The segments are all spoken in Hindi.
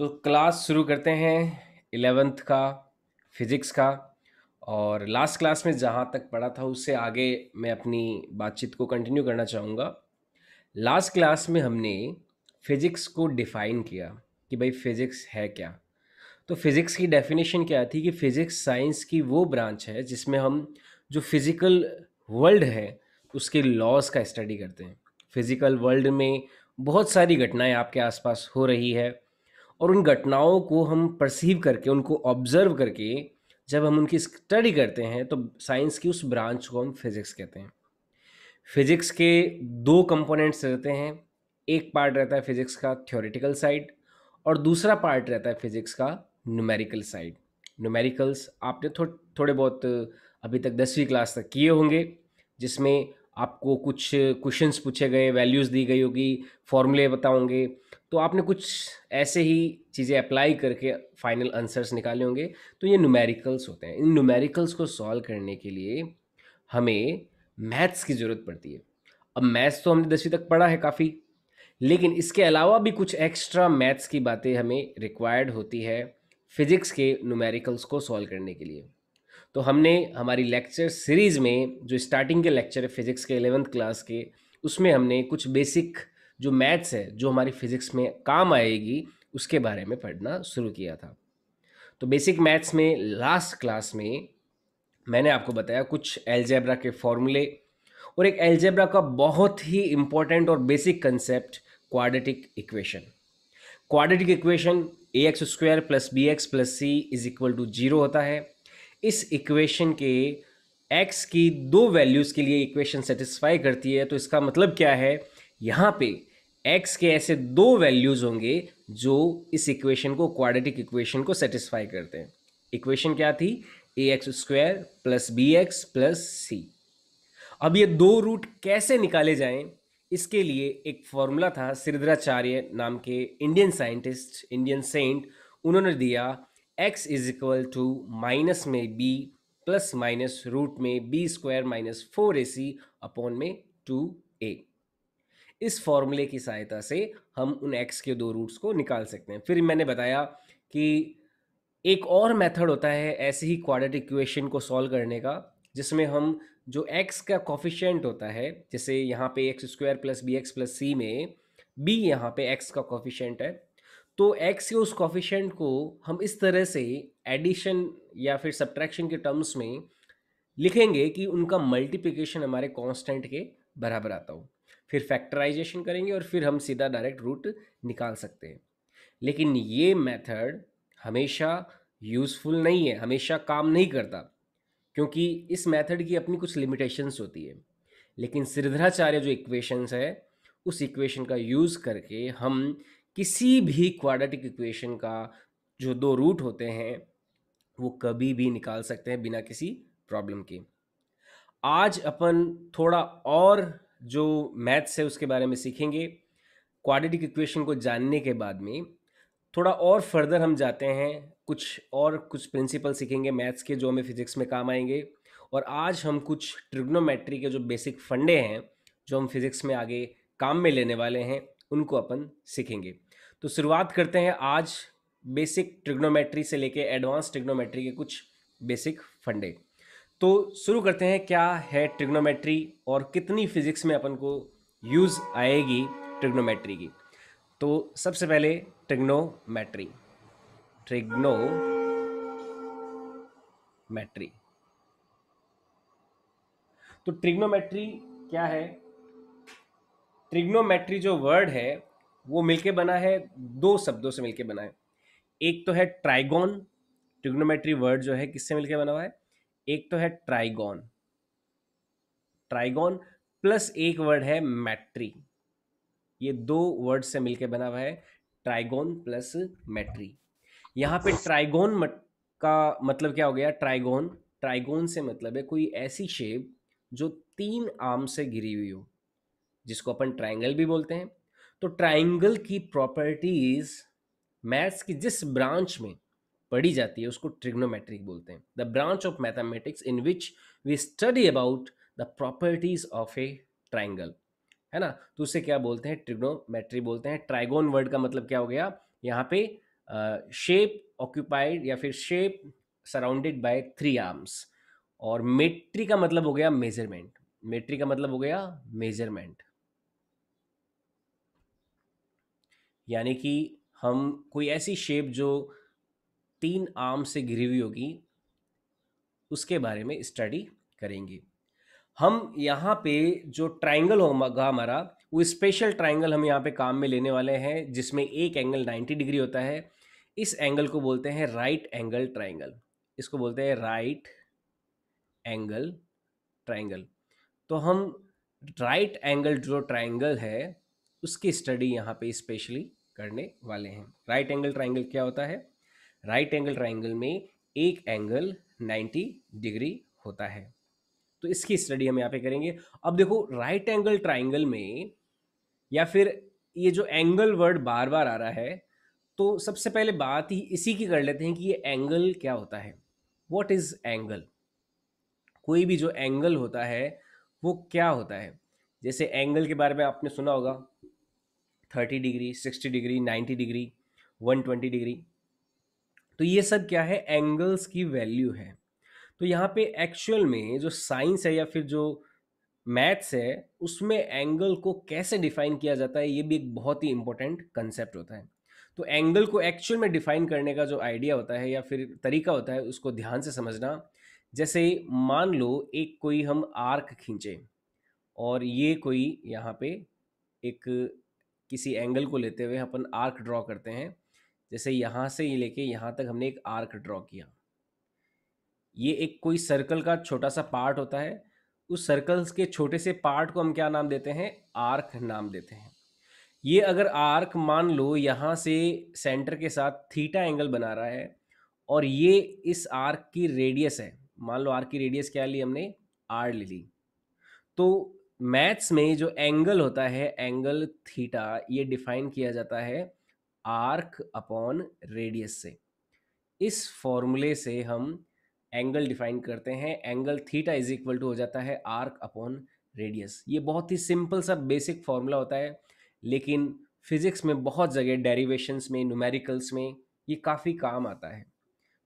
तो क्लास शुरू करते हैं एलेवेंथ का फिज़िक्स का और लास्ट क्लास में जहाँ तक पढ़ा था उससे आगे मैं अपनी बातचीत को कंटिन्यू करना चाहूँगा लास्ट क्लास में हमने फिज़िक्स को डिफ़ाइन किया कि भाई फिज़िक्स है क्या तो फिज़िक्स की डेफिनेशन क्या थी कि फ़िज़िक्स साइंस की वो ब्रांच है जिसमें हम जो फिज़िकल वर्ल्ड है उसके लॉज का स्टडी करते हैं फिज़िकल वर्ल्ड में बहुत सारी घटनाएं आपके आसपास हो रही है और उन घटनाओं को हम परसीव करके उनको ऑब्जर्व करके जब हम उनकी स्टडी करते हैं तो साइंस की उस ब्रांच को हम फिज़िक्स कहते हैं फिज़िक्स के दो कंपोनेंट्स रहते हैं एक पार्ट रहता है फिज़िक्स का थ्योरेटिकल साइड और दूसरा पार्ट रहता है फिज़िक्स का न्यूमेरिकल साइड न्यूमेरिकल्स आपने थो, थोड़े बहुत अभी तक दसवीं क्लास तक किए होंगे जिसमें आपको कुछ क्वेश्चंस पूछे गए वैल्यूज़ दी गई होगी फॉर्मूले बताओगे तो आपने कुछ ऐसे ही चीज़ें अप्लाई करके फाइनल आंसर्स निकाले होंगे तो ये न्यूमेरिकल्स होते हैं इन न्यूमेरिकल्स को सॉल्व करने के लिए हमें मैथ्स की ज़रूरत पड़ती है अब मैथ्स तो हमने दसवीं तक पढ़ा है काफ़ी लेकिन इसके अलावा भी कुछ एक्स्ट्रा मैथ्स की बातें हमें रिक्वायर्ड होती है फिजिक्स के न्यूमेरिकल्स को सॉल्व करने के लिए तो हमने हमारी लेक्चर सीरीज़ में जो स्टार्टिंग के लेक्चर है फिज़िक्स के एलेवेंथ क्लास के उसमें हमने कुछ बेसिक जो मैथ्स है जो हमारी फिज़िक्स में काम आएगी उसके बारे में पढ़ना शुरू किया था तो बेसिक मैथ्स में लास्ट क्लास में मैंने आपको बताया कुछ एल्जेब्रा के फॉर्मूले और एक एल्जेब्रा का बहुत ही इंपॉर्टेंट और basic concept quadratic equation quadratic equation A X square plus B X plus C is equal to zero होता है इस इक्वेशन के एक्स की दो वैल्यूज़ के लिए इक्वेशन सेटिस्फाई करती है तो इसका मतलब क्या है यहाँ पे एक्स के ऐसे दो वैल्यूज़ होंगे जो इस इक्वेशन को क्वाड्रेटिक इक्वेशन को सेटिस्फाई करते हैं इक्वेशन क्या थी A X square plus B X plus C अब ये दो रूट कैसे निकाले जाएं इसके लिए एक फॉर्मूला था सिरद्राचार्य नाम के इंडियन साइंटिस्ट इंडियन सेंट उन्होंने दिया X is equal to minus में बी प्लस माइनस रूट में B square minus four A C upon में टू ए इस फॉर्मूले की सहायता से हम उन एक्स के दो रूट्स को निकाल सकते हैं फिर मैंने बताया कि एक और मेथड होता है ऐसे ही क्वाड्रेटिक इक्वेशन को सॉल्व करने का जिसमें हम जो एक्स का कॉफिशेंट होता है जैसे यहाँ पे X square plus B X plus C में बी यहाँ पे एक्स का कॉफिशेंट है तो एक्स के उस कॉफिशेंट को हम इस तरह से एडिशन या फिर सब्ट्रैक्शन के टर्म्स में लिखेंगे कि उनका मल्टीप्लिकेशन हमारे कांस्टेंट के बराबर आता हो फिर फैक्टराइजेशन करेंगे और फिर हम सीधा डायरेक्ट रूट निकाल सकते हैं लेकिन ये मेथड हमेशा यूज़फुल नहीं है हमेशा काम नहीं करता क्योंकि इस मेथड की अपनी कुछ लिमिटेशंस होती है लेकिन सिरधराचार्य जो इक्वेशंस है उस इक्वेशन का यूज़ करके हम किसी भी क्वाड्रेटिक इक्वेशन का जो दो रूट होते हैं वो कभी भी निकाल सकते हैं बिना किसी प्रॉब्लम के आज अपन थोड़ा और जो मैथ्स है उसके बारे में सीखेंगे क्वाड्रेटिक इक्वेशन को जानने के बाद में थोड़ा और फर्दर हम जाते हैं कुछ और कुछ प्रिंसिपल सीखेंगे मैथ्स के जो हमें फिजिक्स में काम आएंगे और आज हम कुछ ट्रिग्नोमेट्री के जो बेसिक फंडे हैं जो हम फिजिक्स में आगे काम में लेने वाले हैं उनको अपन सीखेंगे तो शुरुआत करते हैं आज बेसिक ट्रिग्नोमेट्री से लेके एडवांस ट्रिग्नोमेट्री के कुछ बेसिक फंडे तो शुरू करते हैं क्या है ट्रिग्नोमेट्री और कितनी फिजिक्स में अपन को यूज़ आएगी ट्रिग्नोमेट्री की तो सबसे पहले ट्रिग्नोमेट्री ट्रिग्नो मैट्री तो ट्रिग्नोमेट्री क्या है ट्रिग्नोमेट्री जो वर्ड है वो मिलके बना है दो शब्दों से मिलके बना है एक तो है ट्राइगोन ट्रिग्नोमेट्री वर्ड जो है किससे मिलके बना हुआ है एक तो है ट्राइगोन ट्राइगोन प्लस एक वर्ड है मैट्री ये दो वर्ड से मिलके बना हुआ है ट्राइगोन प्लस मैट्री यहाँ पे ट्राइगोन मत, का मतलब क्या हो गया ट्राइगोन ट्राइगोन से मतलब है कोई ऐसी शेप जो तीन आर्म से घिरी हुई हो जिसको अपन ट्राइंगल भी बोलते हैं तो ट्राइंगल की प्रॉपर्टीज मैथ्स की जिस ब्रांच में पढ़ी जाती है उसको ट्रिग्नोमेट्रिक बोलते हैं the branch of mathematics in which we study about the properties of a triangle है ना तो उसे क्या बोलते हैं ट्रिग्नोमेट्री बोलते हैं ट्राइगोन वर्ड का मतलब क्या हो गया यहाँ पे शेप ऑक्यूपाइड या फिर shape surrounded by three arms और मेट्री का मतलब हो गया मेजरमेंट मेट्री का मतलब हो गया मेजरमेंट यानी कि हम कोई ऐसी शेप जो तीन आर्म से घिरी हुई होगी उसके बारे में स्टडी करेंगे हम यहाँ पे जो ट्राइंगल होगा हमारा वो स्पेशल ट्राइंगल हम यहाँ पे काम में लेने वाले हैं जिसमें एक एंगल 90 डिग्री होता है इस एंगल को बोलते हैं राइट एंगल ट्राइंगल इसको बोलते हैं राइट एंगल ट्राइंगल तो हम राइट एंगल जो ट्राइंगल है उसकी स्टडी यहाँ पे स्पेशली करने वाले हैं राइट एंगल ट्राइंगल क्या होता है राइट एंगल ट्राइंगल में एक एंगल 90 डिग्री होता है तो इसकी स्टडी हम यहाँ पे करेंगे अब देखो राइट एंगल ट्राइंगल में या फिर ये जो एंगल वर्ड बार बार आ रहा है तो सबसे पहले बात ही इसी की कर लेते हैं कि ये एंगल क्या होता है वॉट इज़ एंगल कोई भी जो एंगल होता है वो क्या होता है जैसे एंगल के बारे में आपने सुना होगा thirty degree sixty degree ninety degree one twenty degree तो ये सब क्या है एंगल्स की वैल्यू है तो यहाँ पे एक्चुअल में जो साइंस है या फिर जो मैथ्स है उसमें एंगल को कैसे डिफाइन किया जाता है ये भी एक बहुत ही इंपॉर्टेंट कंसेप्ट होता है तो एंगल को एक्चुअल में डिफाइन करने का जो आइडिया होता है या फिर तरीका होता है उसको ध्यान से समझना जैसे मान लो एक कोई हम आर्क खींचे और ये कोई यहाँ पे एक किसी एंगल को लेते हुए अपन आर्क ड्रॉ करते हैं जैसे यहाँ से ये लेके यहाँ तक हमने एक आर्क ड्रॉ किया ये एक कोई सर्कल का छोटा सा पार्ट होता है उस सर्कल्स के छोटे से पार्ट को हम क्या नाम देते हैं आर्क नाम देते हैं ये अगर आर्क मान लो यहाँ से सेंटर के साथ थीटा एंगल बना रहा है और ये इस आर्क की रेडियस है मान लो आर्क की रेडियस क्या ली हमने आर ले ली तो मैथ्स में जो एंगल होता है एंगल थीटा ये डिफाइन किया जाता है आर्क अपॉन रेडियस से इस फॉर्मूले से हम एंगल डिफाइन करते हैं angle theta is equal to हो जाता है आर्क अपॉन रेडियस ये बहुत ही सिंपल सा बेसिक फॉर्मूला होता है लेकिन फिजिक्स में बहुत जगह डेरिवेशंस में न्यूमेरिकल्स में ये काफ़ी काम आता है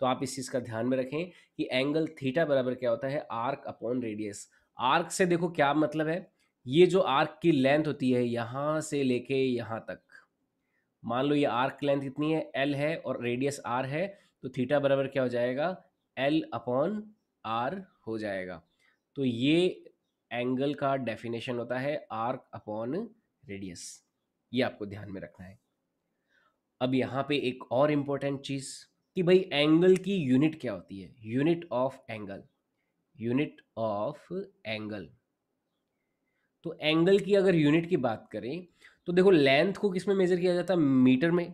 तो आप इस चीज़ का ध्यान में रखें कि एंगल थीटा बराबर क्या होता है आर्क अपॉन रेडियस आर्क से देखो क्या मतलब है ये जो आर्क की लेंथ होती है यहाँ से लेके यहाँ तक मान लो ये आर्क लेंथ कितनी है एल है और रेडियस आर है तो थीटा बराबर क्या हो जाएगा एल अपॉन आर हो जाएगा तो ये एंगल का डेफिनेशन होता है आर्क अपॉन रेडियस ये आपको ध्यान में रखना है अब यहाँ पे एक और इम्पोर्टेंट चीज़ कि भाई एंगल की यूनिट क्या होती है unit of angle unit of angle तो एंगल की अगर यूनिट की बात करें तो देखो लेंथ को किस में मेज़र किया जाता है मीटर में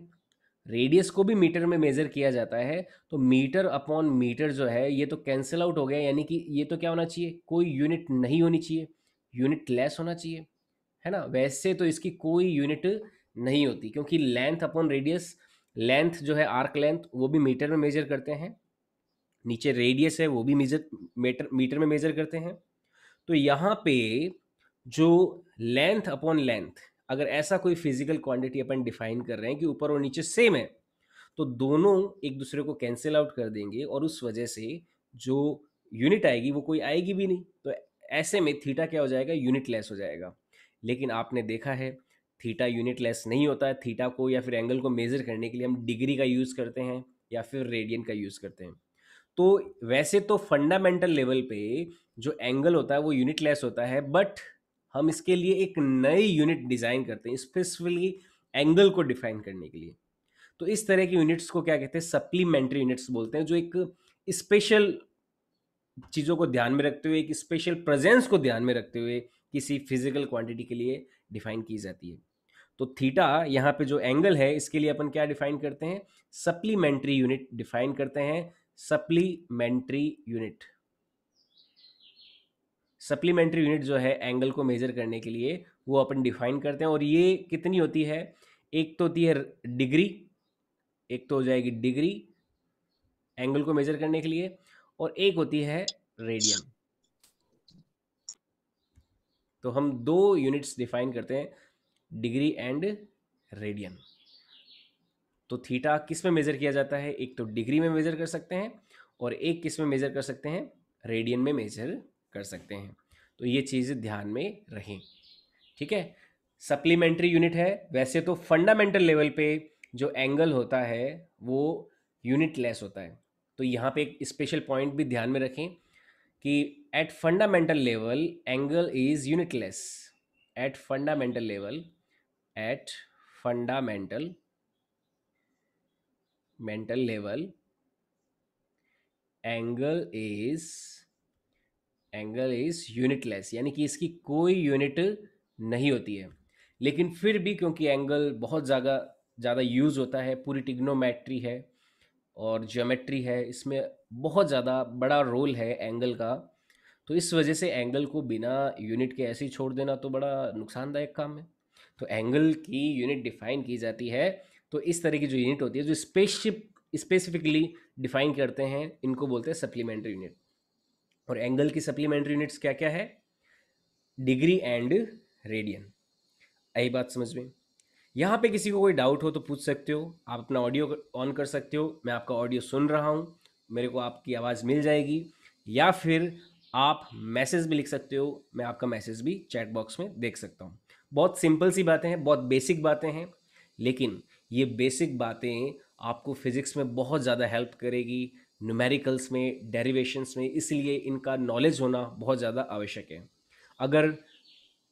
रेडियस को भी मीटर में मेज़र किया जाता है तो मीटर अपॉन मीटर जो है ये तो कैंसिल आउट हो गया यानी कि ये तो क्या होना चाहिए कोई यूनिट नहीं होनी चाहिए यूनिट लेस होना चाहिए है ना वैसे तो इसकी कोई यूनिट नहीं होती क्योंकि लेंथ अपॉन रेडियस लेंथ जो है आर्क लेंथ वो भी मीटर में मेजर करते हैं नीचे रेडियस है वो भी मेजर मीटर मीटर में मेजर करते हैं तो यहाँ पे जो लेंथ अपॉन लेंथ अगर ऐसा कोई फिजिकल क्वांटिटी अपन डिफाइन कर रहे हैं कि ऊपर और नीचे सेम है तो दोनों एक दूसरे को कैंसिल आउट कर देंगे और उस वजह से जो यूनिट आएगी वो कोई आएगी भी नहीं तो ऐसे में थीटा क्या हो जाएगा यूनिट लेस हो जाएगा लेकिन आपने देखा है थीटा यूनिट लेस नहीं होता है थीटा को या फिर एंगल को मेज़र करने के लिए हम डिग्री का यूज़ करते हैं या फिर रेडियन का यूज़ करते हैं तो वैसे तो फंडामेंटल लेवल पे जो एंगल होता है वो यूनिट लेस होता है बट हम इसके लिए एक नई यूनिट डिज़ाइन करते हैं स्पेसिफिकली एंगल को डिफाइन करने के लिए तो इस तरह की यूनिट्स को क्या कहते हैं सप्लीमेंट्री यूनिट्स बोलते हैं जो एक स्पेशल चीज़ों को ध्यान में रखते हुए एक स्पेशल प्रेजेंस को ध्यान में रखते हुए किसी फिजिकल क्वांटिटी के लिए डिफाइन की जाती है तो थीटा यहाँ पे जो एंगल है इसके लिए अपन क्या डिफाइन करते हैं सप्लीमेंट्री यूनिट डिफाइन करते हैं सप्लीमेंट्री यूनिट सप्लीमेंट्री यूनिट जो है एंगल को मेजर करने के लिए वो अपन डिफाइन करते हैं और ये कितनी होती है एक तो होती है डिग्री एक तो हो जाएगी डिग्री एंगल को मेजर करने के लिए और एक होती है रेडियन तो हम दो यूनिट्स डिफाइन करते हैं डिग्री एंड रेडियन तो थीटा किस में मेज़र किया जाता है एक तो डिग्री में मेज़र कर सकते हैं और एक किस में मेज़र कर सकते हैं रेडियन में मेज़र कर सकते हैं तो ये चीज़ें ध्यान में रहें ठीक है सप्लीमेंट्री यूनिट है वैसे तो फंडामेंटल लेवल पे जो एंगल होता है वो यूनिट लेस होता है तो यहाँ पे एक स्पेशल पॉइंट भी ध्यान में रखें कि at fundamental level angle is unitless at fundamental level at fundamental mental level angle is angle is unitless यानी कि इसकी कोई यूनिट नहीं होती है लेकिन फिर भी क्योंकि एंगल बहुत ज़्यादा ज़्यादा यूज़ होता है पूरी टिग्नोमेट्री है और ज्योमेट्री है इसमें बहुत ज़्यादा बड़ा रोल है एंगल का तो इस वजह से एंगल को बिना यूनिट के ऐसे ही छोड़ देना तो बड़ा नुकसानदायक काम है तो एंगल की यूनिट डिफाइन की जाती है तो इस तरह की जो यूनिट होती है जो स्पेसशिप स्पेसिफिकली डिफाइन करते हैं इनको बोलते हैं सप्लीमेंट्री यूनिट और एंगल की सप्लीमेंट्री यूनिट्स क्या क्या है डिग्री एंड रेडियन यही बात समझ में यहाँ पे किसी को कोई डाउट हो तो पूछ सकते हो आप अपना ऑडियो ऑन कर सकते हो मैं आपका ऑडियो सुन रहा हूँ मेरे को आपकी आवाज़ मिल जाएगी या फिर आप मैसेज भी लिख सकते हो मैं आपका मैसेज भी चैट बॉक्स में देख सकता हूँ बहुत सिंपल सी बातें हैं बहुत बेसिक बातें हैं लेकिन ये बेसिक बातें आपको फिज़िक्स में बहुत ज़्यादा हेल्प करेगी न्यूमेरिकल्स में डेरिवेशंस में इसलिए इनका नॉलेज होना बहुत ज़्यादा आवश्यक है अगर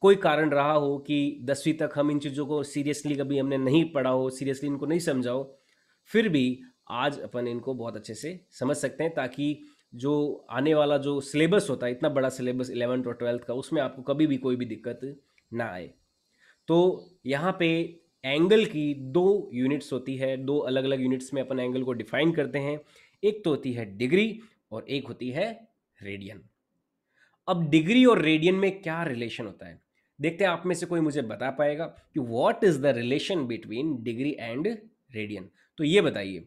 कोई कारण रहा हो कि दसवीं तक हम इन चीज़ों को सीरियसली कभी हमने नहीं पढ़ा हो सीरियसली इनको नहीं समझाओ फिर भी आज अपन इनको बहुत अच्छे से समझ सकते हैं ताकि जो आने वाला जो सिलेबस होता है इतना बड़ा सिलेबस इलेवंथ और ट्वेल्थ का उसमें आपको कभी भी कोई भी दिक्कत ना आए तो यहाँ पे एंगल की दो यूनिट्स होती है दो अलग अलग यूनिट्स में अपन एंगल को डिफाइन करते हैं एक तो होती है डिग्री और एक होती है रेडियन अब डिग्री और रेडियन में क्या रिलेशन होता है देखते हैं आप में से कोई मुझे बता पाएगा कि what is the relation between degree and radian तो ये बताइए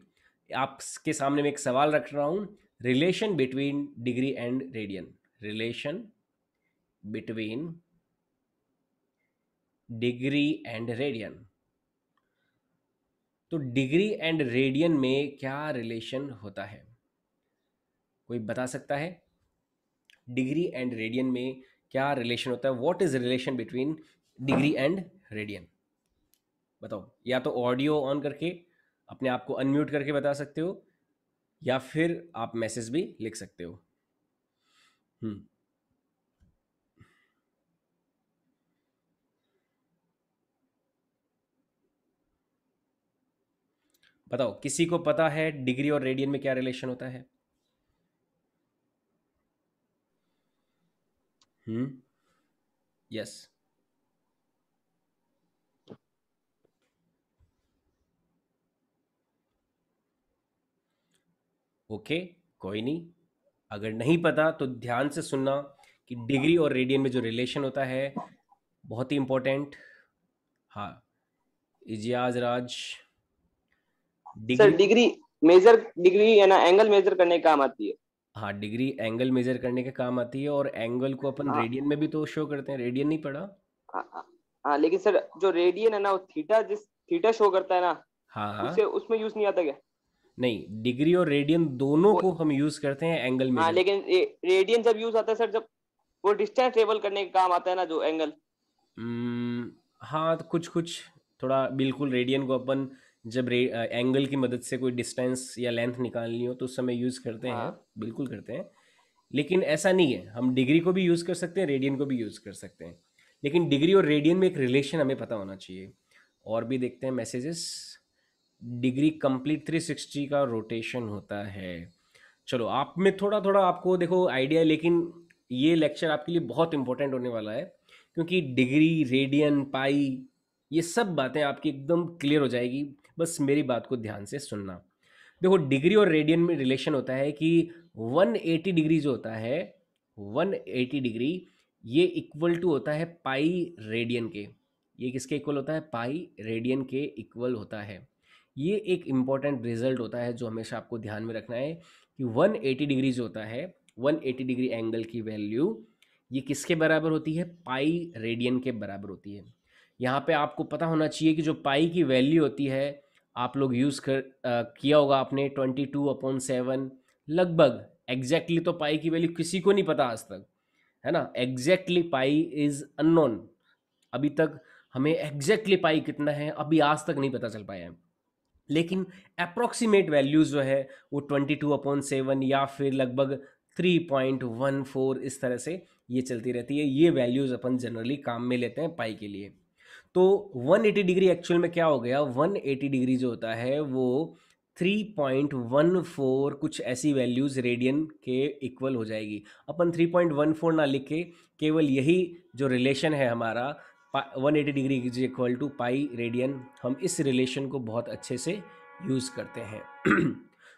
आपके सामने मैं एक सवाल रख रहा हूँ relation between degree and radian relation between degree and radian तो डिग्री एंड रेडियन में क्या रिलेशन होता है कोई बता सकता है डिग्री एंड रेडियन में क्या रिलेशन होता है what is relation between degree and radian बताओ या तो ऑडियो ऑन करके अपने आप को अनम्यूट करके बता सकते हो या फिर आप मैसेज भी लिख सकते हो हम्म बताओ किसी को पता है डिग्री और रेडियन में क्या रिलेशन होता है हम्म यस ओके कोई नहीं अगर नहीं पता तो ध्यान से सुनना कि डिग्री और रेडियन में जो रिलेशन होता है बहुत ही इंपॉर्टेंट हाँ इजियाज Raj sir degree measure degree है ना एंगल मेजर करने काम आती है हाँ डिग्री एंगल मेजर करने के काम आती है और एंगल को अपन रेडियन हाँ। में भी तो शो करते हैं रेडियन नहीं पड़ा हाँ, हाँ, हाँ, लेकिन सर जो रेडियन है ना वो थीटा जिस थीटा शो करता है ना हाँ हाँ उसे उसमें यूज नहीं आता क्या नहीं डिग्री और रेडियन दोनों को हम यूज करते हैं एंगल में हाँ लेकिन रेडियन जब यूज आता है सर जब वो डिस्टेंस ट्रेवल करने के काम आता है ना जो एंगल hmm, हाँ तो कुछ कुछ थोड़ा बिल्कुल रेडियन को अपन जब रे एंगल की मदद से कोई डिस्टेंस या लेंथ निकालनी हो तो उस समय यूज़ करते हाँ। हैं बिल्कुल करते हैं लेकिन ऐसा नहीं है हम डिग्री को भी यूज़ कर सकते हैं रेडियन को भी यूज़ कर सकते हैं लेकिन डिग्री और रेडियन में एक रिलेशन हमें पता होना चाहिए और भी देखते हैं मैसेजेस डिग्री कंप्लीट 360 का रोटेशन होता है चलो आप में थोड़ा थोड़ा आपको देखो आइडिया लेकिन ये लेक्चर आपके लिए बहुत इंपॉर्टेंट होने वाला है क्योंकि डिग्री रेडियन पाई ये सब बातें आपकी एकदम क्लियर हो जाएगी बस मेरी बात को ध्यान से सुनना देखो डिग्री और रेडियन में रिलेशन होता है कि 180 डिग्री जो होता है 180 डिग्री ये इक्वल टू होता है पाई रेडियन के ये किसके इक्वल होता है पाई रेडियन के इक्वल होता है ये एक इम्पॉर्टेंट रिजल्ट होता है जो हमेशा आपको ध्यान में रखना है कि 180 डिग्री जो होता है 180 डिग्री एंगल की वैल्यू ये किसके बराबर होती है पाई रेडियन के बराबर होती है यहाँ पे आपको पता होना चाहिए कि जो पाई की वैल्यू होती है आप लोग यूज़ कर आ, किया होगा आपने ट्वेंटी टू अपॉन सेवन लगभग एग्जैक्टली तो पाई की वैल्यू किसी को नहीं पता आज तक है ना एग्जैक्टली पाई इज़ अननोन अभी तक हमें एग्जैक्टली पाई कितना है अभी आज तक नहीं पता चल पाया है लेकिन अप्रॉक्सीमेट वैल्यूज़ जो है वो ट्वेंटी टू अपॉन सेवन या फिर लगभग थ्री पॉइंट वन फोर इस तरह से ये चलती रहती है ये वैल्यूज़ अपन जनरली काम में लेते हैं पाई के लिए तो 180 डिग्री एक्चुअल में क्या हो गया 180 डिग्री जो होता है वो 3.14 कुछ ऐसी वैल्यूज़ रेडियन के इक्वल हो जाएगी अपन 3.14 ना लिख के केवल यही जो रिलेशन है हमारा 180 degree is equal to pi radian हम इस रिलेशन को बहुत अच्छे से यूज़ करते हैं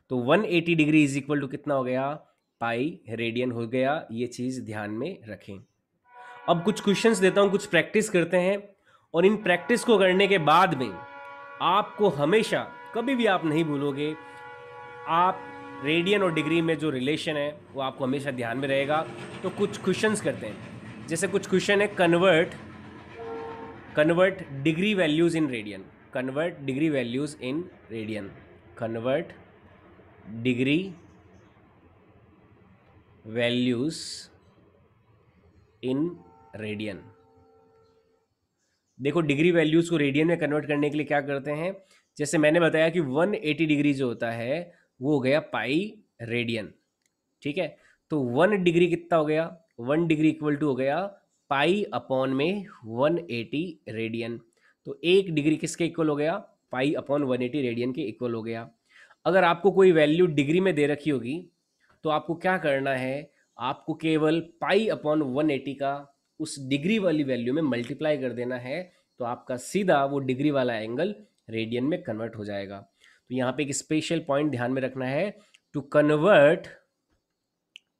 तो 180 डिग्री इज इक्वल टू कितना हो गया पाई रेडियन हो गया ये चीज़ ध्यान में रखें अब कुछ क्वेश्चंस देता हूँ कुछ प्रैक्टिस करते हैं और इन प्रैक्टिस को करने के बाद में आपको हमेशा कभी भी आप नहीं भूलोगे आप रेडियन और डिग्री में जो रिलेशन है वो आपको हमेशा ध्यान में रहेगा तो कुछ क्वेश्चंस करते हैं जैसे कुछ क्वेश्चन है convert convert degree values in radian convert degree values in radian convert degree values in radian देखो डिग्री वैल्यूज़ को रेडियन में कन्वर्ट करने के लिए क्या करते हैं जैसे मैंने बताया कि 180 डिग्री जो होता है वो हो गया पाई रेडियन ठीक है तो वन डिग्री कितना हो गया वन डिग्री इक्वल टू हो गया पाई अपॉन में एटी रेडियन तो एक डिग्री किसके इक्वल हो गया पाई अपॉन एटी रेडियन के इक्वल हो गया अगर आपको कोई वैल्यू डिग्री में दे रखी होगी तो आपको क्या करना है आपको केवल पाई अपॉन 180 का उस डिग्री वाली वैल्यू में मल्टीप्लाई कर देना है तो आपका सीधा वो डिग्री वाला एंगल रेडियन में कन्वर्ट हो जाएगा तो यहाँ पे एक स्पेशल पॉइंट ध्यान में रखना है to convert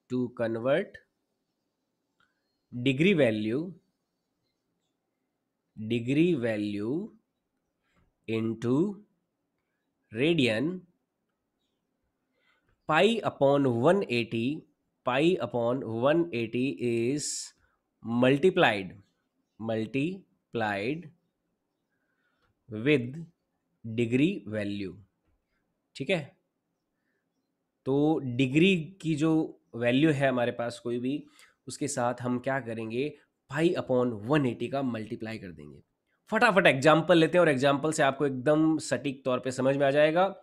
to convert degree value degree value into radian pi upon 180 pi upon 180 is multiplied multiplied with degree value ठीक है तो डिग्री की जो वैल्यू है हमारे पास कोई भी उसके साथ हम क्या करेंगे पाई अपॉन वन एटी का मल्टीप्लाई कर देंगे फटाफट एग्जाम्पल लेते हैं और एग्जाम्पल से आपको एकदम सटीक तौर पे समझ में आ जाएगा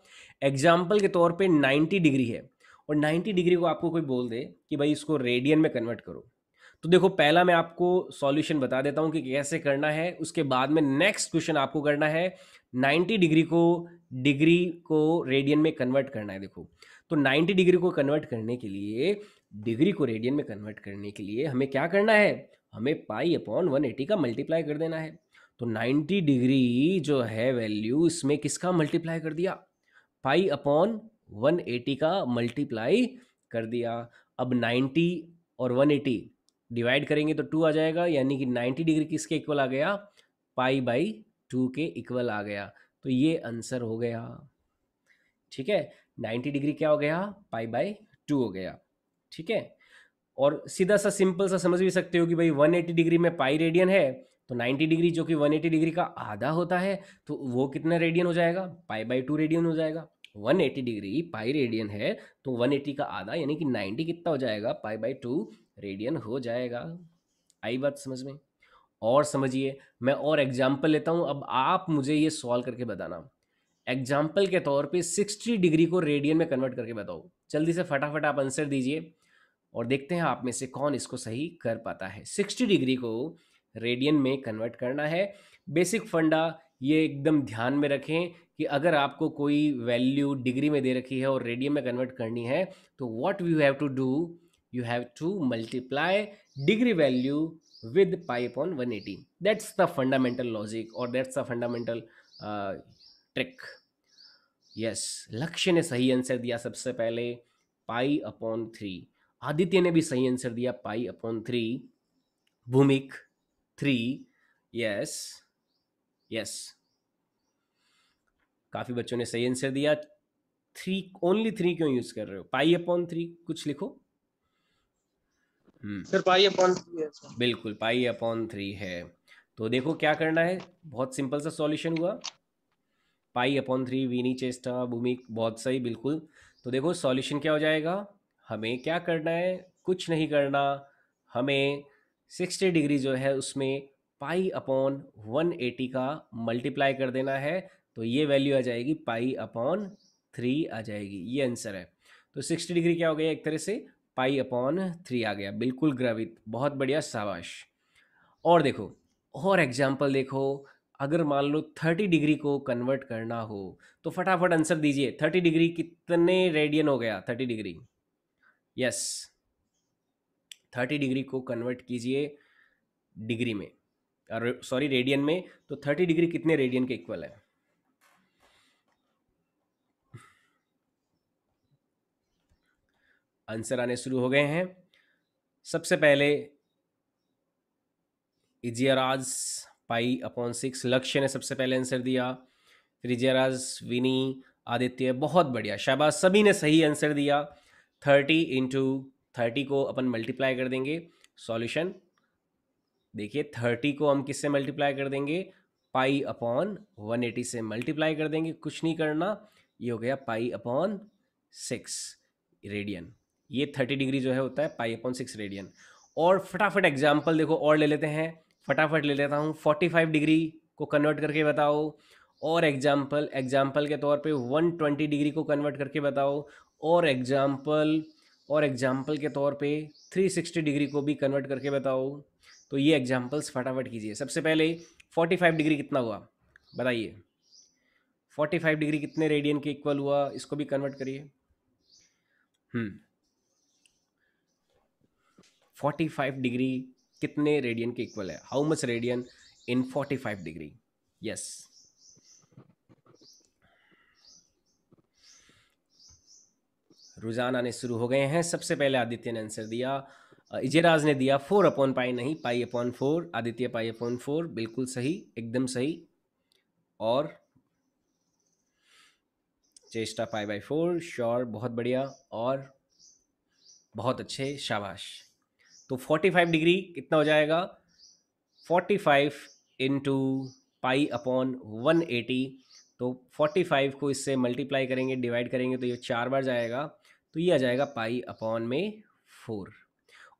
एग्जाम्पल के तौर पे 90 डिग्री है और 90 डिग्री को आपको कोई बोल दे कि भाई इसको रेडियन में कन्वर्ट करो तो देखो पहला मैं आपको सॉल्यूशन बता देता हूँ कि कैसे करना है उसके बाद में नेक्स्ट क्वेश्चन आपको करना है 90 डिग्री को डिग्री को रेडियन में कन्वर्ट करना है देखो तो 90 डिग्री को कन्वर्ट करने के लिए डिग्री को रेडियन में कन्वर्ट करने के लिए हमें क्या करना है हमें पाई अपॉन वन एटी का मल्टीप्लाई कर देना है तो नाइन्टी डिग्री जो है वैल्यू इसमें किसका मल्टीप्लाई कर दिया पाई अपॉन 180 का मल्टीप्लाई कर दिया अब 90 और डिवाइड करेंगे तो टू आ जाएगा यानी कि नाइन्टी डिग्री किसके इक्वल आ गया पाई बाई टू के इक्वल आ गया तो ये आंसर हो गया ठीक है नाइन्टी डिग्री क्या हो गया पाई बाई टू हो गया ठीक है और सीधा सा सिंपल सा समझ भी सकते हो कि भाई वन एटी डिग्री में पाई रेडियन है तो नाइन्टी डिग्री जो कि वन एटी डिग्री का आधा होता है तो वो कितना रेडियन हो जाएगा पाई बाई टू रेडियन हो जाएगा one eighty degree pi radian है तो वन एटी का आधा यानी कि नाइन्टी कितना हो जाएगा पाई बाई टू रेडियन हो जाएगा आई बात समझ में और समझिए मैं और एग्जाम्पल लेता हूँ अब आप मुझे ये सॉल्व करके बताना एग्जाम्पल के तौर पे 60 डिग्री को रेडियन में कन्वर्ट करके बताओ जल्दी से फटाफट आप आंसर दीजिए और देखते हैं आप में से कौन इसको सही कर पाता है 60 डिग्री को रेडियन में कन्वर्ट करना है बेसिक फंडा ये एकदम ध्यान में रखें कि अगर आपको कोई वैल्यू डिग्री में दे रखी है और रेडियन में कन्वर्ट करनी है तो what you have to do you have to multiply degree value with pi upon 180 that's the fundamental logic or that's the fundamental uh, trick yes Lakshya ने सही आंसर दिया सबसे पहले पाई अपॉन थ्री आदित्य ने भी सही आंसर दिया pi upon three Bhumik three yes yes काफी बच्चों ने सही आंसर दिया थ्री ओनली थ्री क्यों यूज कर रहे हो पाई अपॉन थ्री कुछ लिखो हम्म। सिर्फ पाई अपॉन थ्री है बिल्कुल पाई अपॉन थ्री है तो देखो क्या करना है बहुत सिंपल सा सॉल्यूशन हुआ pi upon three Vini Cheshta Bhumi बहुत सही बिल्कुल तो देखो सॉल्यूशन क्या हो जाएगा हमें क्या करना है कुछ नहीं करना हमें सिक्सटी डिग्री जो है उसमें पाई अपॉन वन एटी का मल्टीप्लाई कर देना है तो ये वैल्यू आ जाएगी पाई अपॉन थ्री आ जाएगी ये आंसर है तो सिक्सटी डिग्री क्या हो गया एक तरह से पाई अपॉन थ्री आ गया बिल्कुल ग्रवित बहुत बढ़िया शाबाश और देखो और एग्जाम्पल देखो अगर मान लो थर्टी डिग्री को कन्वर्ट करना हो तो फटाफट आंसर दीजिए थर्टी डिग्री कितने रेडियन हो गया thirty degree yes thirty degree को कन्वर्ट कीजिए डिग्री में सॉरी रेडियन में तो थर्टी डिग्री कितने रेडियन के इक्वल है आंसर आने शुरू हो गए हैं सबसे पहले इजियाराज पाई अपॉन सिक्स लक्ष्य ने सबसे पहले आंसर दिया फिर इजियाराज विनी आदित्य बहुत बढ़िया शाहबाज सभी ने सही आंसर दिया थर्टी इंटू थर्टी को अपन मल्टीप्लाई कर देंगे सॉल्यूशन देखिए थर्टी को हम किससे मल्टीप्लाई कर देंगे पाई अपॉन वन एटी से मल्टीप्लाई कर देंगे कुछ नहीं करना ये हो गया पाई अपॉन सिक्स रेडियन ये थर्टी डिग्री जो है होता है पाई अपॉन सिक्स रेडियन और फटाफट एग्जाम्पल देखो और ले लेते हैं फटाफट ले लेता हूँ फोर्टी फाइव डिग्री को कन्वर्ट करके बताओ और एग्जाम्पल एग्जाम्पल के तौर पे वन ट्वेंटी डिग्री को कन्वर्ट करके बताओ और एग्जाम्पल और एग्जाम्पल के तौर पे थ्री सिक्सटी डिग्री को भी कन्वर्ट करके बताओ तो ये एग्जाम्पल्स फटाफट कीजिए सबसे पहले फोर्टी फाइव डिग्री कितना हुआ बताइए फोर्टी फाइव डिग्री कितने रेडियन के इक्वल हुआ इसको भी कन्वर्ट करिए हम्म। फोर्टी फाइव डिग्री कितने रेडियन के इक्वल है how much radian in forty five degree yes रुझान आने शुरू हो गए हैं सबसे पहले आदित्य ने आंसर दिया इजेराज ने दिया फोर अपॉन पाई नहीं pi upon four Aditya pi upon four बिल्कुल सही एकदम सही और चेष्टा पाई बाई फोर श्योर बहुत बढ़िया और बहुत अच्छे शाबाश तो 45 डिग्री कितना हो जाएगा 45 five into pi upon one तो 45 को इससे मल्टीप्लाई करेंगे डिवाइड करेंगे तो ये चार बार जाएगा तो ये आ जाएगा पाई अपॉन में फोर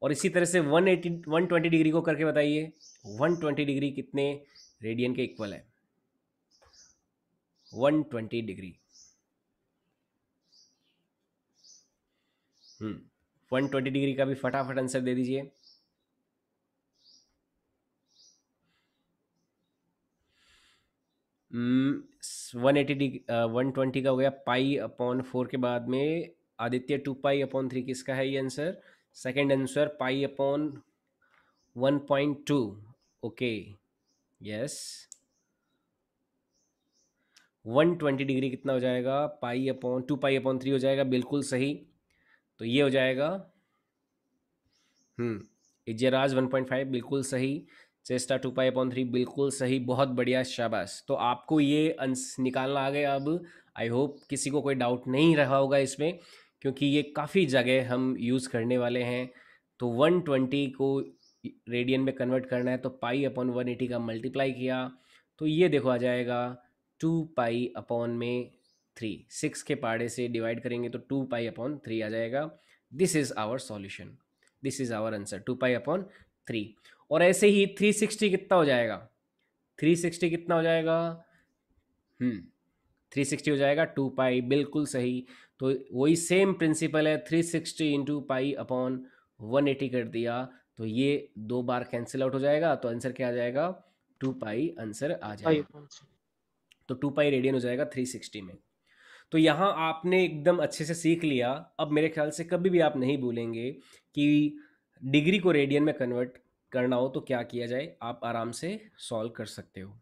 और इसी तरह से 180 120 डिग्री को करके बताइए 120 डिग्री कितने रेडियन के इक्वल है 120 degree hmm one twenty degree का भी फटाफट आंसर दे दीजिए one hmm, eighty degree one twenty का हो गया पाई अपॉन फोर के बाद में Aditya two pi upon three किसका है ये answer second answer pi upon one point two okay yes one twenty degree कितना हो जाएगा pi upon two pi upon three हो जाएगा बिल्कुल सही तो ये हो जाएगा इजराज हम्म। वन पॉइंट फाइव बिल्कुल सही Cheshta two pi upon three बिल्कुल सही बहुत बढ़िया शाबाश तो आपको ये अंश निकालना आ गया अब आई होप किसी को कोई डाउट नहीं रहा होगा इसमें क्योंकि ये काफ़ी जगह हम यूज़ करने वाले हैं तो 120 को रेडियन में कन्वर्ट करना है तो पाई अपॉन एटी का मल्टीप्लाई किया तो ये देखो आ जाएगा टू पाई अपॉन में थ्री सिक्स के पहाड़े से डिवाइड करेंगे तो टू पाई अपॉन थ्री आ जाएगा this is our solution this is our answer two pi upon three और ऐसे ही थ्री सिक्सटी कितना हो जाएगा थ्री सिक्सटी कितना हो जाएगा हम्म, थ्री सिक्सटी हो जाएगा टू पाई बिल्कुल सही तो वही सेम प्रिंसिपल है three sixty into pi upon one eighty कर दिया तो ये दो बार कैंसिल आउट हो जाएगा तो आंसर क्या आ जाएगा टू पाई आंसर आ जाएगा तो टू पाई रेडियन हो जाएगा थ्री सिक्सटी में तो यहाँ आपने एकदम अच्छे से सीख लिया अब मेरे ख्याल से कभी भी आप नहीं भूलेंगे कि डिग्री को रेडियन में कन्वर्ट करना हो तो क्या किया जाए आप आराम से सॉल्व कर सकते हो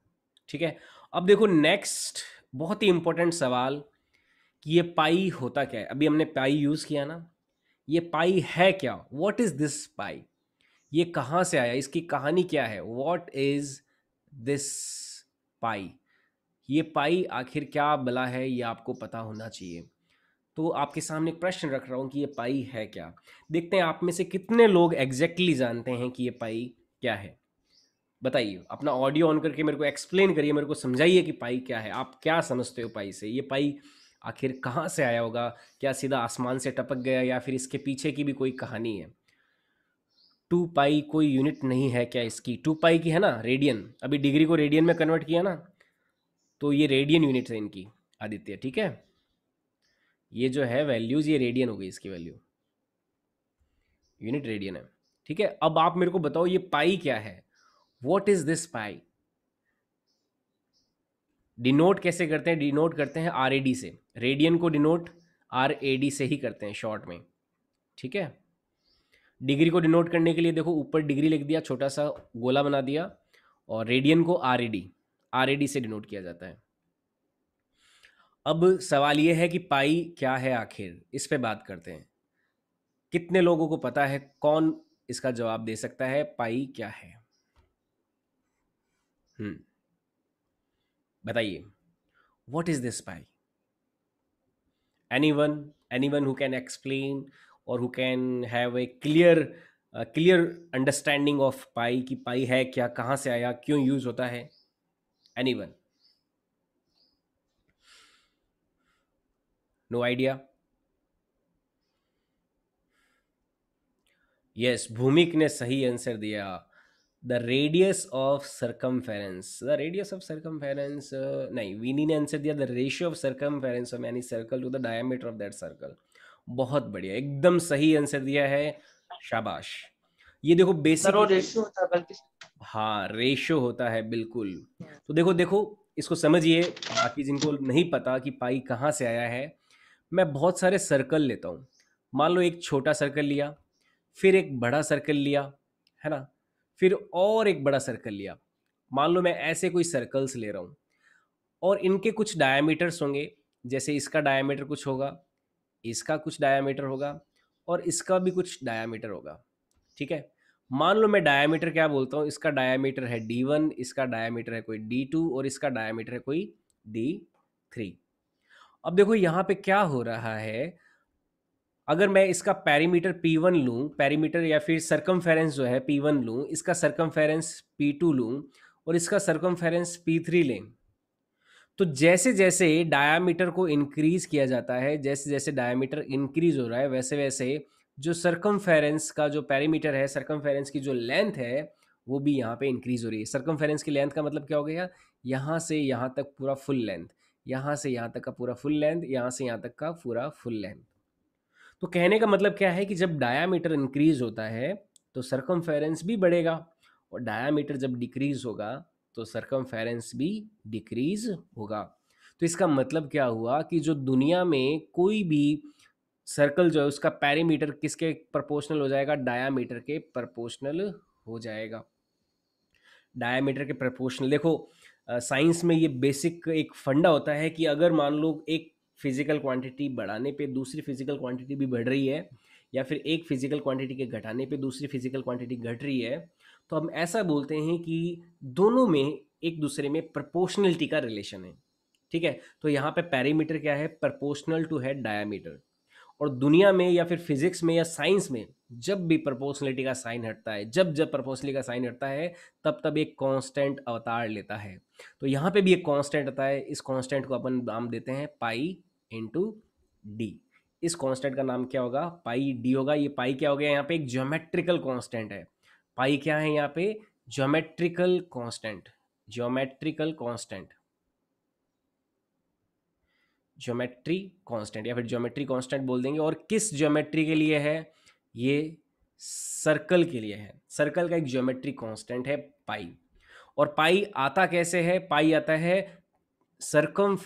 ठीक है अब देखो नेक्स्ट बहुत ही इंपॉर्टेंट सवाल कि ये पाई होता क्या है अभी हमने पाई यूज़ किया ना ये पाई है क्या वॉट इज़ दिस पाई ये कहाँ से आया इसकी कहानी क्या है वॉट इज़ दिस पाई ये पाई आखिर क्या बला है ये आपको पता होना चाहिए तो आपके सामने प्रश्न रख रहा हूँ कि ये पाई है क्या देखते हैं आप में से कितने लोग एग्जैक्टली exactly जानते हैं कि ये पाई क्या है बताइए अपना ऑडियो ऑन करके मेरे को एक्सप्लेन करिए मेरे को समझाइए कि पाई क्या है आप क्या समझते हो पाई से ये पाई आखिर कहाँ से आया होगा क्या सीधा आसमान से टपक गया या फिर इसके पीछे की भी कोई कहानी है टू पाई कोई यूनिट नहीं है क्या इसकी टू पाई की है ना रेडियन अभी डिग्री को रेडियन में कन्वर्ट किया ना तो ये रेडियन यूनिट है इनकी आदित्य ठीक है ये जो है वैल्यूज ये रेडियन हो गई इसकी वैल्यू यूनिट रेडियन है ठीक है अब आप मेरे को बताओ ये पाई क्या है what is this pi denote कैसे करते हैं डिनोट करते हैं आर से रेडियन को डिनोट आर से ही करते हैं शॉर्ट में ठीक है डिग्री को डिनोट करने के लिए देखो ऊपर डिग्री लिख दिया छोटा सा गोला बना दिया और रेडियन को आर आर से डिनोट किया जाता है अब सवाल यह है कि पाई क्या है आखिर इस पे बात करते हैं कितने लोगों को पता है कौन इसका जवाब दे सकता है पाई क्या है हम्म बताइए what is this pi any one any one who can explain और who can have a clear clear understanding of pi कि पाई है क्या कहाँ से आया क्यों यूज होता है any one no idea yes Bhumik ने सही आंसर दिया the radius of circumference the radius of circumference नहीं विनी ने आंसर दिया the ratio of circumference of any circle to the diameter of that circle बहुत बढ़िया एकदम सही आंसर दिया है शाबाश ये देखो बेसिक रेशियो होता है हाँ रेशो होता है बिल्कुल हाँ। तो देखो देखो इसको समझिए बाकी जिनको नहीं पता कि पाई कहाँ से आया है मैं बहुत सारे सर्कल लेता हूँ मान लो एक छोटा सर्कल लिया फिर एक बड़ा सर्कल लिया है ना फिर और एक बड़ा सर्कल लिया मान लो मैं ऐसे कोई सर्कल्स ले रहा हूँ और इनके कुछ डायामीटर्स होंगे जैसे इसका डायामीटर कुछ होगा इसका कुछ डायामीटर होगा और इसका भी कुछ डायामीटर होगा ठीक है मान लो मैं डायामीटर क्या बोलता हूँ इसका डायामीटर है डी वन इसका डायामीटर है कोई डी टू और इसका डायामीटर है कोई डी थ्री अब देखो यहाँ पे क्या हो रहा है अगर मैं इसका पैरीमीटर पी वन लूँ पैरीमीटर या फिर सरकम जो है पी वन लूँ इसका सरकम फेरेंस पी टू लूँ और इसका सरकम फेरेंस पी थ्री लें तो जैसे जैसे डायामीटर को इंक्रीज किया जाता है जैसे जैसे डायामीटर इंक्रीज हो रहा है वैसे वैसे जो सरकमफेरेंस का जो पैरीमीटर है सरकमफेरेंस की जो लेंथ है वो भी यहाँ पे इंक्रीज हो रही है सरकमफेरेंस की लेंथ का मतलब क्या हो गया यहाँ से यहाँ तक पूरा फुल लेंथ यहाँ से यहाँ तक का पूरा फुल लेंथ यहाँ से यहाँ तक का पूरा फुल लेंथ तो कहने का मतलब क्या है कि जब डायामीटर इंक्रीज होता है तो सरकमफेरेंस भी बढ़ेगा और डायामीटर जब डिक्रीज होगा तो सरकमफेरेंस भी डिक्रीज होगा तो इसका मतलब क्या हुआ कि जो दुनिया में कोई भी सर्कल जो है उसका पैरीमीटर किसके प्रपोर्शनल हो जाएगा डायामीटर के प्रपोशनल हो जाएगा डायामीटर के प्रपोर्शनल देखो साइंस में ये बेसिक एक फंडा होता है कि अगर मान लो एक फिजिकल क्वांटिटी बढ़ाने पे दूसरी फिजिकल क्वांटिटी भी बढ़ रही है या फिर एक फिजिकल क्वांटिटी के घटाने पे दूसरी फिजिकल क्वांटिटी घट रही है तो हम ऐसा बोलते हैं कि दोनों में एक दूसरे में प्रपोर्शनलिटी का रिलेशन है ठीक है तो यहाँ पे पैरीमीटर क्या है प्रपोर्शनल टू है डायामीटर और दुनिया में या फिर फिजिक्स में या साइंस में जब भी प्रपोर्सनलिटी का साइन हटता है जब जब प्रपोर्सनलिटी का साइन हटता है तब तब एक कांस्टेंट अवतार लेता है तो यहाँ पे भी एक कांस्टेंट आता है इस कांस्टेंट को अपन नाम देते हैं पाई इंटू डी इस कांस्टेंट का नाम क्या होगा पाई डी होगा ये पाई क्या हो गया यहाँ पे एक ज्योमेट्रिकल कांस्टेंट है पाई क्या है यहाँ पे geometrical constant geometrical constant geometry constant या फिर ज्योमेट्री कांस्टेंट बोल देंगे और किस ज्योमेट्री के लिए है ये सर्कल के लिए है सर्कल का एक ज्योमेट्री कांस्टेंट है पाई और पाई आता कैसे है पाई आता है सर्कम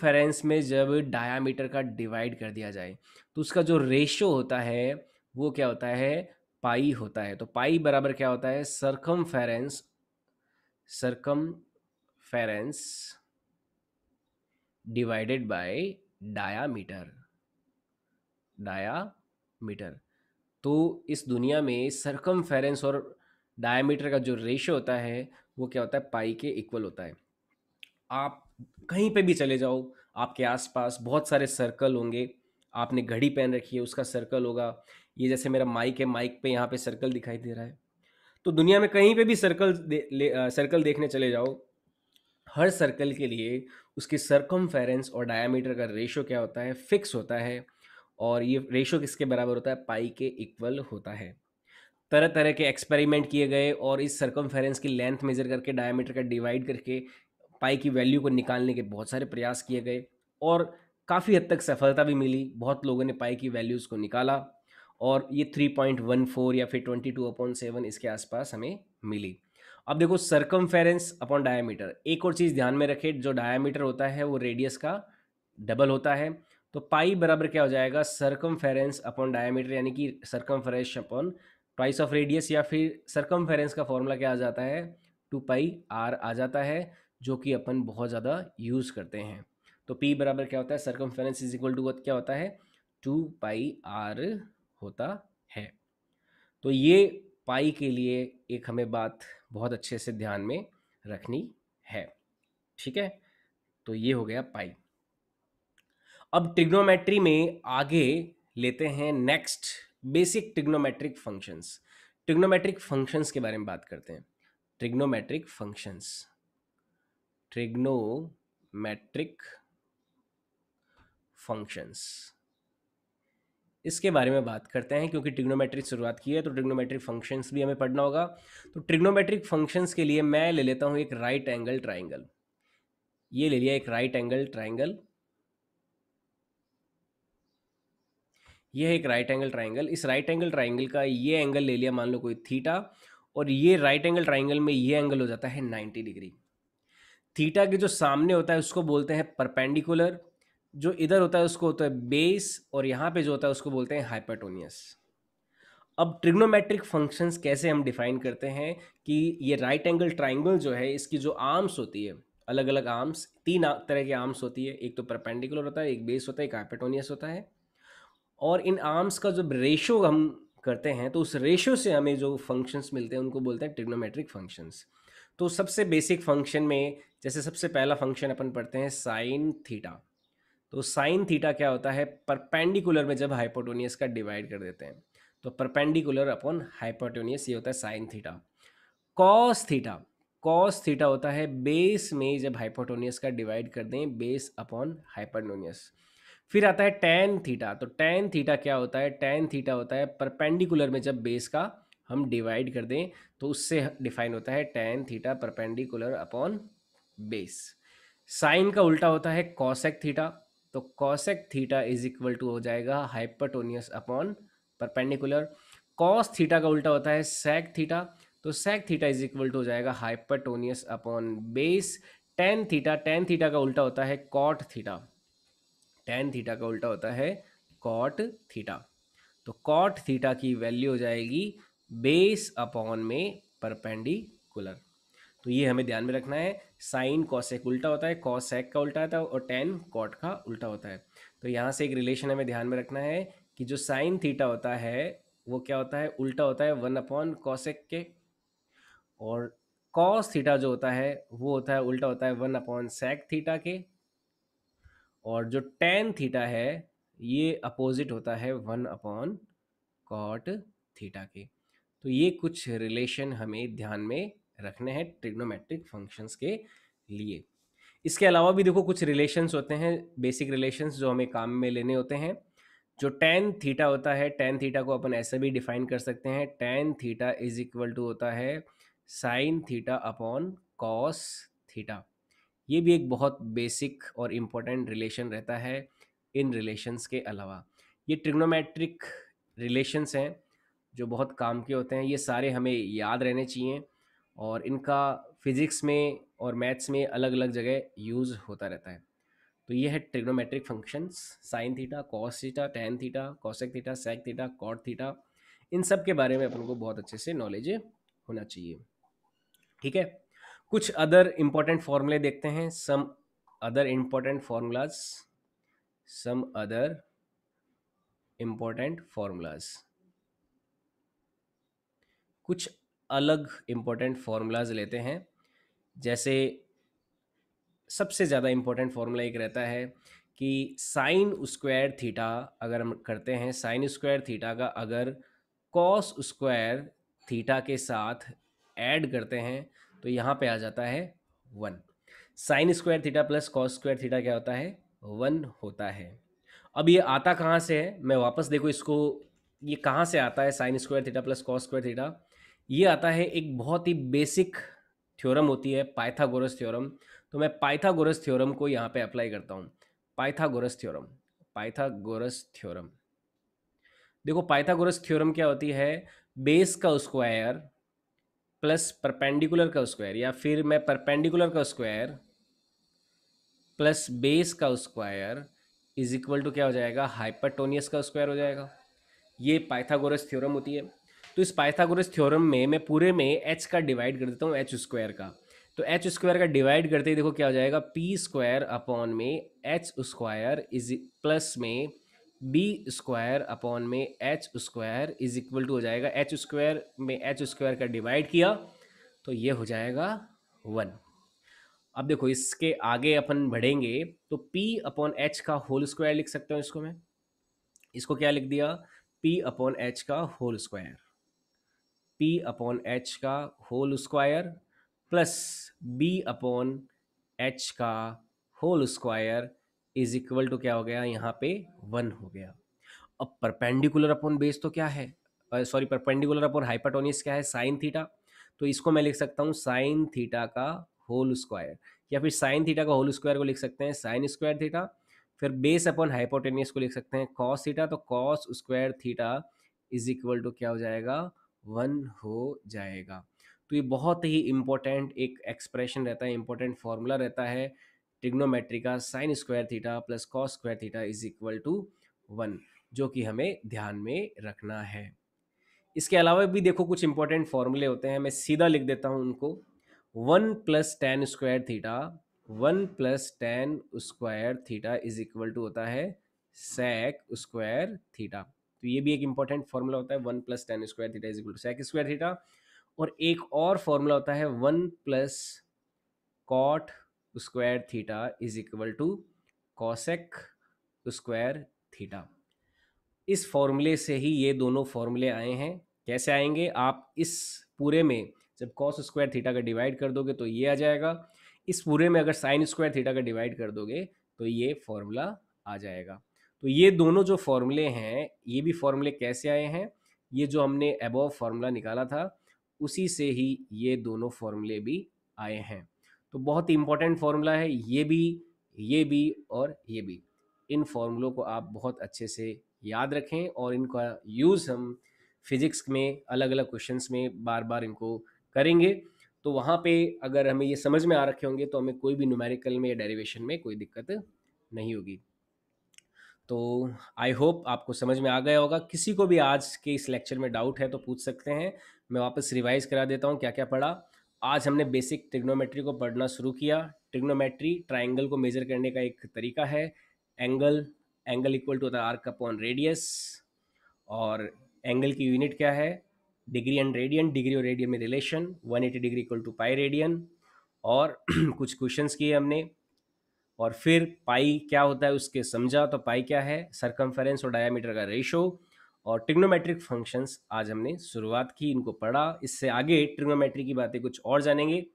में जब डायामीटर का डिवाइड कर दिया जाए तो उसका जो रेशो होता है वो क्या होता है पाई होता है तो पाई बराबर क्या होता है circumference circumference divided by diameter diameter तो इस दुनिया में सरकम और डायामीटर का जो रेशो होता है वो क्या होता है पाई के इक्वल होता है आप कहीं पे भी चले जाओ आपके आसपास बहुत सारे सर्कल होंगे आपने घड़ी पहन रखी है उसका सर्कल होगा ये जैसे मेरा माइक है माइक पे यहाँ पे सर्कल दिखाई दे रहा है तो दुनिया में कहीं पे भी सर्कल दे, ले, आ, सर्कल देखने चले जाओ हर सर्कल के लिए उसकी सरकमफेरेंस और डायामीटर का रेशो क्या होता है फिक्स होता है और ये रेशो किसके बराबर होता है पाई के इक्वल होता है तरह तरह के एक्सपेरिमेंट किए गए और इस सरकमफेरेंस की लेंथ मेजर करके डायामीटर का डिवाइड करके पाई की वैल्यू को निकालने के बहुत सारे प्रयास किए गए और काफ़ी हद तक सफलता भी मिली बहुत लोगों ने पाई की वैल्यूज़ को निकाला और ये 3.14 या फिर 22 अपॉन सेवन इसके आसपास हमें मिली अब देखो फेरेंस अपॉन डायामीटर एक और चीज़ ध्यान में रखें जो डायामीटर होता है वो रेडियस का डबल होता है तो पाई बराबर क्या हो जाएगा फेरेंस अपॉन डायामीटर यानी कि circumference upon twice of radius या फिर फेरेंस का फॉर्मूला क्या आ जाता है टू पाई आर आ जाता है जो कि अपन बहुत ज़्यादा यूज़ करते हैं तो पी बराबर क्या होता है फेरेंस इज इक्वल टू क्या होता है टू पाई आर होता है तो ये पाई के लिए एक हमें बात बहुत अच्छे से ध्यान में रखनी है ठीक है तो ये हो गया पाई अब ट्रिग्नोमेट्री में आगे लेते हैं next basic trigonometric functions trigonometric functions के बारे में बात करते हैं ट्रिग्नोमेट्रिक फंक्शंस ट्रिग्नोमेट्रिक फंक्शंस इसके बारे में बात करते हैं क्योंकि ट्रिग्नोमेट्रिक शुरुआत की है तो ट्रिग्नोमेट्रिक फंक्शंस भी हमें पढ़ना होगा तो ट्रिग्नोमेट्रिक फंक्शंस के लिए मैं ले लेता हूँ एक राइट एंगल ट्राइंगल ये ले लिया एक राइट एंगल ट्राइंगल यह एक राइट एंगल ट्राइंगल इस राइट एंगल ट्राइंगल का ये एंगल ले लिया मान लो कोई थीटा और ये राइट एंगल ट्राइंगल में ये एंगल हो जाता है नाइन्टी डिग्री थीटा के जो सामने होता है उसको बोलते हैं परपेंडिकुलर जो इधर होता है उसको होता है बेस और यहाँ पे जो होता है उसको बोलते हैं हाइपरटोनियस अब ट्रिग्नोमेट्रिक फंक्शंस कैसे हम डिफाइन करते हैं कि ये राइट एंगल ट्राइंगल जो है इसकी जो आर्म्स होती है अलग अलग आर्म्स तीन तरह के आर्म्स होती है एक तो परपेंडिकुलर होता है एक बेस होता है एक हाइपरटोनियस होता है और इन आर्म्स का जब रेशो हम करते हैं तो उस रेशो से हमें जो फंक्शंस मिलते हैं उनको बोलते हैं ट्रिग्नोमेट्रिक फंक्शंस तो सबसे बेसिक फंक्शन में जैसे सबसे पहला फंक्शन अपन पढ़ते हैं साइन थीटा तो साइन थीटा क्या होता है परपेंडिकुलर में जब हाइपोटोनियस का डिवाइड कर देते हैं तो परपेंडिकुलर अपॉन हाइपोटोनियस ये होता है sine theta cos theta cos theta होता है बेस में जब हाइपोटोनियस का डिवाइड कर दें बेस अपॉन हाइपोटोनियस फिर आता है टेन थीटा तो टेन थीटा क्या होता है टेन थीटा होता है परपेंडिकुलर में जब बेस का हम डिवाइड कर दें तो उससे डिफाइन होता है tan theta perpendicular upon base sine का उल्टा होता है कॉसेक थीटा तो cosec theta is equal to हो जाएगा hypotenuse upon perpendicular cos theta का उल्टा होता है सेक थीटा तो sec theta is equal to हो जाएगा hypotenuse upon base tan theta tan theta का उल्टा होता है कॉट थीटा टेन थीटा का उल्टा होता है कॉट थीटा तो कॉट थीटा की वैल्यू हो जाएगी बेस अपॉन में परपेंडिकुलर तो ये हमें ध्यान में रखना है साइन कॉसेक उल्टा होता है कॉसेक का उल्टा होता है और टेन कॉट का उल्टा होता है तो यहाँ से एक रिलेशन हमें ध्यान में रखना है कि जो साइन थीटा होता है वो क्या होता है उल्टा होता है वन अपॉन कॉसेक के और कॉस थीटा जो होता है वो होता है उल्टा होता है वन अपॉन सेक थीटा के और जो टेन थीटा है ये अपोजिट होता है वन अपॉन कॉट थीटा के तो ये कुछ रिलेशन हमें ध्यान में रखने हैं ट्रिग्नोमेट्रिक फंक्शंस के लिए इसके अलावा भी देखो कुछ रिलेशंस होते हैं बेसिक रिलेशंस जो हमें काम में लेने होते हैं जो टेन थीटा होता है टेन थीटा को अपन ऐसे भी डिफाइन कर सकते हैं tan theta is equal to होता है sine theta upon cos theta ये भी एक बहुत बेसिक और इम्पोर्टेंट रिलेशन रहता है इन रिलेशंस के अलावा ये ट्रिग्नोमेट्रिक रिलेशंस हैं जो बहुत काम के होते हैं ये सारे हमें याद रहने चाहिए और इनका फिज़िक्स में और मैथ्स में अलग अलग जगह यूज़ होता रहता है तो ये है trigonometric functions sine theta cos theta tan theta cosec theta sec theta cot theta इन सब के बारे में अपन को बहुत अच्छे से नॉलेज होना चाहिए ठीक है कुछ अदर इम्पॉर्टेंट फॉर्मूले देखते हैं some other important formulas some other important formulas कुछ अलग इम्पोर्टेंट फार्मूलाज लेते हैं जैसे सबसे ज़्यादा इम्पोर्टेंट फार्मूला एक रहता है कि साइन स्क्वायर थीटा अगर हम करते हैं साइन स्क्वायर थीटा का अगर कॉस स्क्वायर थीटा के साथ ऐड करते हैं तो यहाँ पे आ जाता है one sine square theta plus cos square theta क्या होता है वन होता है अब ये आता कहाँ से है मैं वापस देखो इसको ये कहाँ से आता है sine square theta plus cos square theta ये आता है एक बहुत ही बेसिक थ्योरम होती है पाइथागोरस थ्योरम तो मैं पाइथागोरस थ्योरम को यहाँ पे अप्लाई करता हूँ पाइथागोरस थ्योरम पाइथागोरस थ्योरम देखो पाइथागोरस थ्योरम क्या होती है बेस का स्क्वायर प्लस परपेंडिकुलर का स्क्वायर या फिर मैं परपेंडिकुलर का स्क्वायर प्लस बेस का स्क्वायर इज इक्वल टू क्या हो जाएगा हाइपरटोनियस का स्क्वायर हो जाएगा ये पाइथागोरस थ्योरम होती है तो इस पाइथागोरस थ्योरम में मैं पूरे में एच का डिवाइड कर देता हूँ एच स्क्वायर का तो एच स्क्वायर का डिवाइड करते ही देखो क्या हो जाएगा पी स्क्वायर अपॉन में एच स्क्वायर इज प्लस में बी स्क्वायर अपॉन में H square is equal to हो जाएगा एच स्क्वायर में एच स्क्वायर का डिवाइड किया तो ये हो जाएगा वन अब देखो इसके आगे अपन बढ़ेंगे तो p अपॉन एच का होल स्क्वायर लिख सकता हूँ इसको मैं इसको क्या लिख दिया p अपॉन एच का whole square P upon H का whole square plus B upon H का whole square is equal to क्या हो गया यहाँ पे वन हो गया अब परपेंडिकुलर अपॉन बेस तो क्या है सॉरी परपेंडिकुलर अपॉन हाइपाटोनिस क्या है साइन थीटा तो इसको मैं लिख सकता हूँ साइन थीटा का होल स्क्वायर या फिर साइन थीटा का होल स्क्वायर को लिख सकते हैं साइन स्क्वायर थीटा फिर बेस अपॉन हाइपोटेनियस को लिख सकते हैं कॉस थीटा तो cos square theta is equal to क्या हो जाएगा वन हो जाएगा तो ये बहुत ही इम्पोर्टेंट एक एक्सप्रेशन रहता है इम्पोर्टेंट फॉर्मूला रहता है ट्रिग्नोमेट्री का sine square theta plus cos square theta is equal to one जो कि हमें ध्यान में रखना है इसके अलावा भी देखो कुछ इंपॉर्टेंट फॉर्मूले होते हैं मैं सीधा लिख देता हूँ उनको one plus tan square theta one plus tan square theta is equal to होता है सेक स्क्वायर थीटा तो ये भी एक इंपॉर्टेंट फॉर्मूला होता है one plus tan square theta is equal to sec square theta और एक और फॉर्मूला होता है one plus cot square theta is equal to cosec square theta इस फॉर्मूले से ही ये दोनों फॉर्मूले आए हैं कैसे आएंगे आप इस पूरे में जब कॉस स्क्वायर थीटा का डिवाइड कर दोगे तो ये आ जाएगा इस पूरे में अगर साइन स्क्वायर थीटा का डिवाइड कर दोगे तो ये फॉर्मूला आ जाएगा तो ये दोनों जो फॉर्मूले हैं ये भी फॉर्मूले कैसे आए हैं ये जो हमने एबोव फार्मूला निकाला था उसी से ही ये दोनों फॉर्मूले भी आए हैं तो बहुत ही इंपॉर्टेंट फार्मूला है ये भी ये भी और ये भी इन फॉर्मूलों को आप बहुत अच्छे से याद रखें और इनका यूज़ हम फिजिक्स में अलग अलग क्वेश्चंस में बार बार इनको करेंगे तो वहाँ पे अगर हमें ये समझ में आ रखे होंगे तो हमें कोई भी न्यूमेरिकल में या डेरिवेशन में कोई दिक्कत नहीं होगी तो आई होप आपको समझ में आ गया होगा किसी को भी आज के इस लेक्चर में डाउट है तो पूछ सकते हैं मैं वापस रिवाइज करा देता हूँ क्या क्या पढ़ा आज हमने बेसिक ट्रिग्नोमेट्री को पढ़ना शुरू किया ट्रिग्नोमेट्री ट्राइंगल को मेजर करने का एक तरीका है angle angle equal to the arc upon radius और एंगल की यूनिट क्या है डिग्री एंड रेडियन डिग्री और रेडियन में relation 180 degree equal to pi radian और कुछ क्वेश्चंस किए हमने और फिर पाई क्या होता है उसके समझा तो पाई क्या है सरकमफेरेंस और डायामीटर का रेशो और ट्रिग्नोमेट्रिक फंक्शंस आज हमने शुरुआत की इनको पढ़ा इससे आगे ट्रिग्नोमेट्री की बातें कुछ और जानेंगे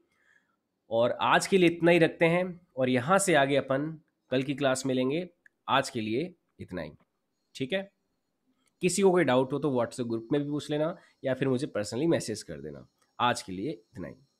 और आज के लिए इतना ही रखते हैं और यहाँ से आगे अपन कल की क्लास में लेंगे आज के लिए इतना ही ठीक है किसी को कोई डाउट हो तो व्हाट्सएप ग्रुप में भी पूछ लेना या फिर मुझे पर्सनली मैसेज कर देना आज के लिए इतना ही